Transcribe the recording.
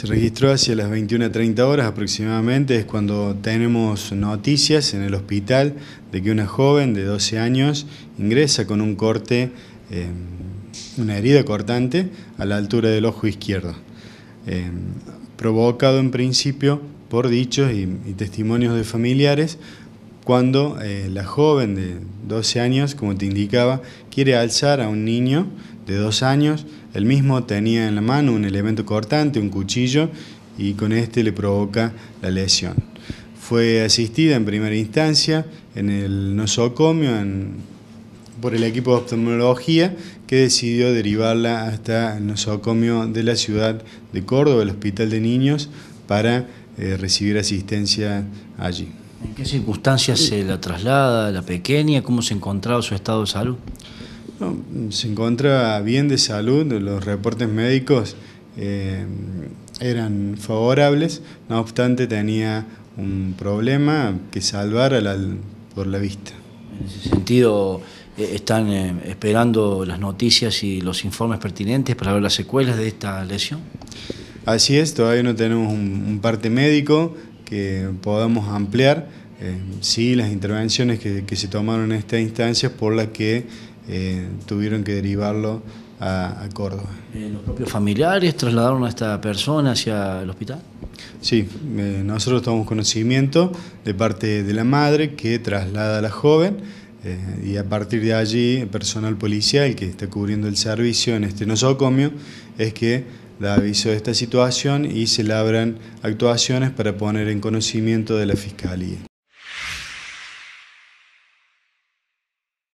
Se registró hacia las 21.30 horas aproximadamente, es cuando tenemos noticias en el hospital de que una joven de 12 años ingresa con un corte, eh, una herida cortante a la altura del ojo izquierdo, eh, provocado en principio por dichos y, testimonios de familiares, cuando eh, la joven de 12 años, como te indicaba, quiere alzar a un niño de dos años. El mismo tenía en la mano un elemento cortante, un cuchillo, y con este le provoca la lesión. Fue asistida en primera instancia en el nosocomio por el equipo de oftalmología que decidió derivarla hasta el nosocomio de la ciudad de Córdoba, el Hospital de Niños, para eh, recibir asistencia allí. ¿En qué circunstancias se la traslada la pequeña? ¿Cómo se encontraba su estado de salud? se encontraba bien de salud, los reportes médicos eh, eran favorables, no obstante tenía un problema que salvar por la vista. En ese sentido, eh, ¿están eh, esperando las noticias y los informes pertinentes para ver las secuelas de esta lesión? Así es, todavía no tenemos un, parte médico que podamos ampliar. sí, las intervenciones que, que se tomaron en esta instancia por la que eh, tuvieron que derivarlo a, Córdoba. Eh, ¿Los propios familiares trasladaron a esta persona hacia el hospital? Sí, eh, nosotros tomamos conocimiento de parte de la madre que traslada a la joven y a partir de allí el personal policial que está cubriendo el servicio en este nosocomio es que da aviso de esta situación y se labran actuaciones para poner en conocimiento de la Fiscalía.